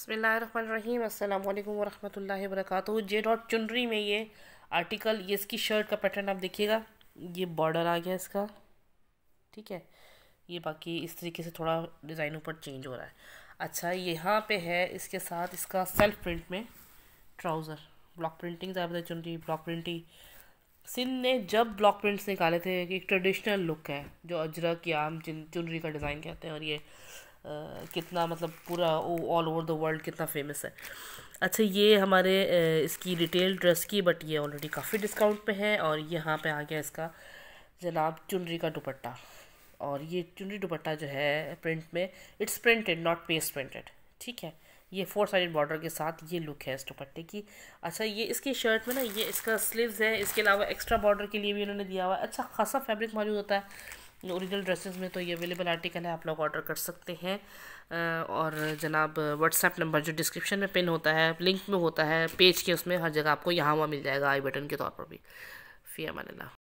बसमीम अल्लाम वरहमल वरक जे डॉट चुनरी में ये आर्टिकल ये इसकी शर्ट का पैटर्न आप देखिएगा ये बॉर्डर आ गया इसका ठीक है ये बाकी इस तरीके से थोड़ा डिज़ाइन ऊपर चेंज हो रहा है अच्छा यहाँ पे है इसके साथ इसका सेल्फ प्रिंट में ट्राउज़र ब्लॉक प्रिंटिंग ज़्यादा चुनरी ब्लॉक प्रिंटिंग सिंध ने जब ब्लॉक प्रिंट्स निकाले थे एक ट्रेडिशनल लुक है जो अजरक या आम चुनरी का डिज़ाइन कहते हैं और ये कितना मतलब पूरा ऑल ओवर द वर्ल्ड कितना फेमस है अच्छा ये हमारे इसकी रिटेल ड्रेस की बट ये ऑलरेडी काफ़ी डिस्काउंट पे है और यहाँ पे आ गया इसका जनाब चुनरी का दुपट्टा और ये चुनरी दुपट्टा जो है प्रिंट में it's printed not paste printed ठीक है ये फोर साइडेड बॉर्डर के साथ ये लुक है इस दुपट्टे की अच्छा ये इसकी शर्ट में ना ये इसका स्लीव्स है इसके अलावा एक्स्ट्रा बॉर्डर के लिए भी उन्होंने दिया हुआ है अच्छा खासा फैब्रिक मौजूद होता है औरिजिनल ड्रेसेस में तो ये अवेलेबल आर्टिकल है आप लोग ऑर्डर कर सकते हैं और जनाब व्हाट्सएप नंबर जो डिस्क्रिप्शन में पिन होता है लिंक में होता है पेज के उसमें हर जगह आपको यहाँ वहाँ मिल जाएगा आई बटन के तौर पर भी फ़ी अमान